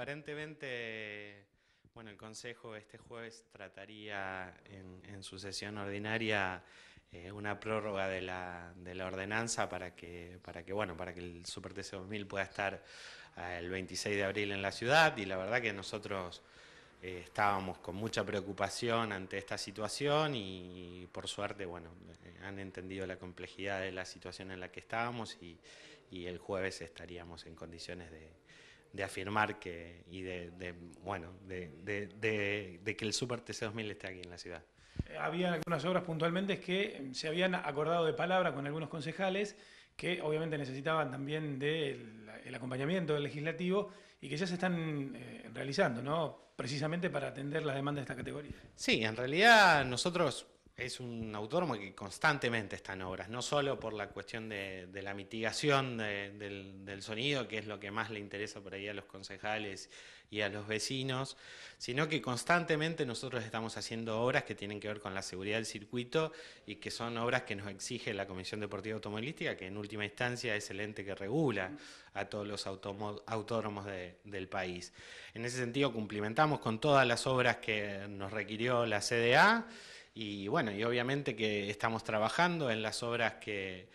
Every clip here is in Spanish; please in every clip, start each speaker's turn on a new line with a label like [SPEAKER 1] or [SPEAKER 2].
[SPEAKER 1] aparentemente, bueno, el Consejo este jueves trataría en, su sesión ordinaria eh, una prórroga de la, ordenanza para que, para que, bueno, para que el Super TC 2000 pueda estar eh, el 26 de abril en la ciudad y la verdad que nosotros eh, estábamos con mucha preocupación ante esta situación y, por suerte, bueno, han entendido la complejidad de la situación en la que estábamos y el jueves estaríamos en condiciones de, de afirmar que, y de, bueno, de, de, que el Super TC2000 esté aquí en la ciudad.
[SPEAKER 2] Eh, había algunas obras puntualmente que se habían acordado de palabra con algunos concejales que obviamente necesitaban también del acompañamiento del legislativo y que ya se están eh, realizando, ¿no? Precisamente para atender las demandas de esta categoría. Sí, en realidad
[SPEAKER 1] nosotros es un autónomo que constantemente está en obras, no solo por la cuestión de, la mitigación del, sonido, que es lo que más le interesa por ahí a los concejales y a los vecinos, sino que constantemente nosotros estamos haciendo obras que tienen que ver con la seguridad del circuito y que son obras que nos exige la Comisión Deportiva Automovilística, que en última instancia es el ente que regula a todos los autónomos del país. En ese sentido, cumplimentamos con todas las obras que nos requirió la CDA. Y bueno, y obviamente que estamos trabajando en las obras que,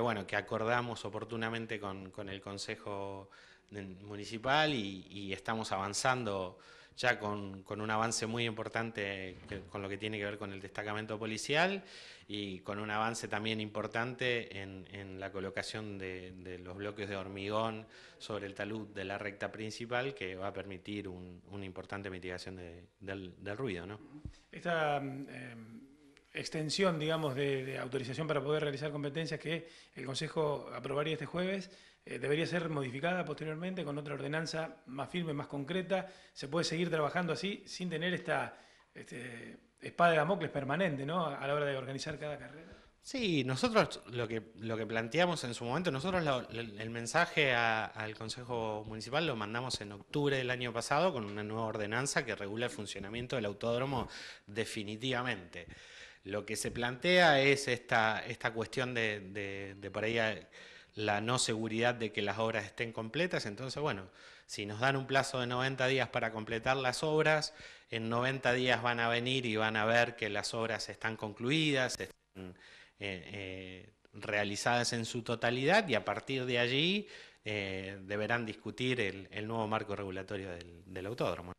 [SPEAKER 1] bueno, que acordamos oportunamente con, el Consejo Municipal y, y estamos avanzando ya con, un avance muy importante con lo que tiene que ver con el destacamento policial y con un avance también importante en, la colocación de, los bloques de hormigón sobre el talud de la recta principal que va a permitir una importante mitigación del, ruido. ¿no?
[SPEAKER 2] Em, extensión, digamos, de, autorización para poder realizar competencias que el Consejo aprobaría este jueves, eh, debería ser modificada posteriormente con otra ordenanza más firme, más concreta. Se puede seguir trabajando así sin tener esta este, espada de Damocles permanente, ¿no? A la hora de organizar cada carrera.
[SPEAKER 1] Sí, nosotros lo que, lo que planteamos en su momento, nosotros el mensaje al Consejo Municipal lo mandamos en octubre del año pasado con una nueva ordenanza que regula el funcionamiento del autódromo definitivamente. Lo que se plantea es esta, esta cuestión de, por ahí la no seguridad de que las obras estén completas. Entonces, bueno, si nos dan un plazo de 90 días para completar las obras, en 90 días van a venir y van a ver que las obras están concluidas, están eh, eh, realizadas en su totalidad y a partir de allí eh, deberán discutir el, nuevo marco regulatorio del autódromo.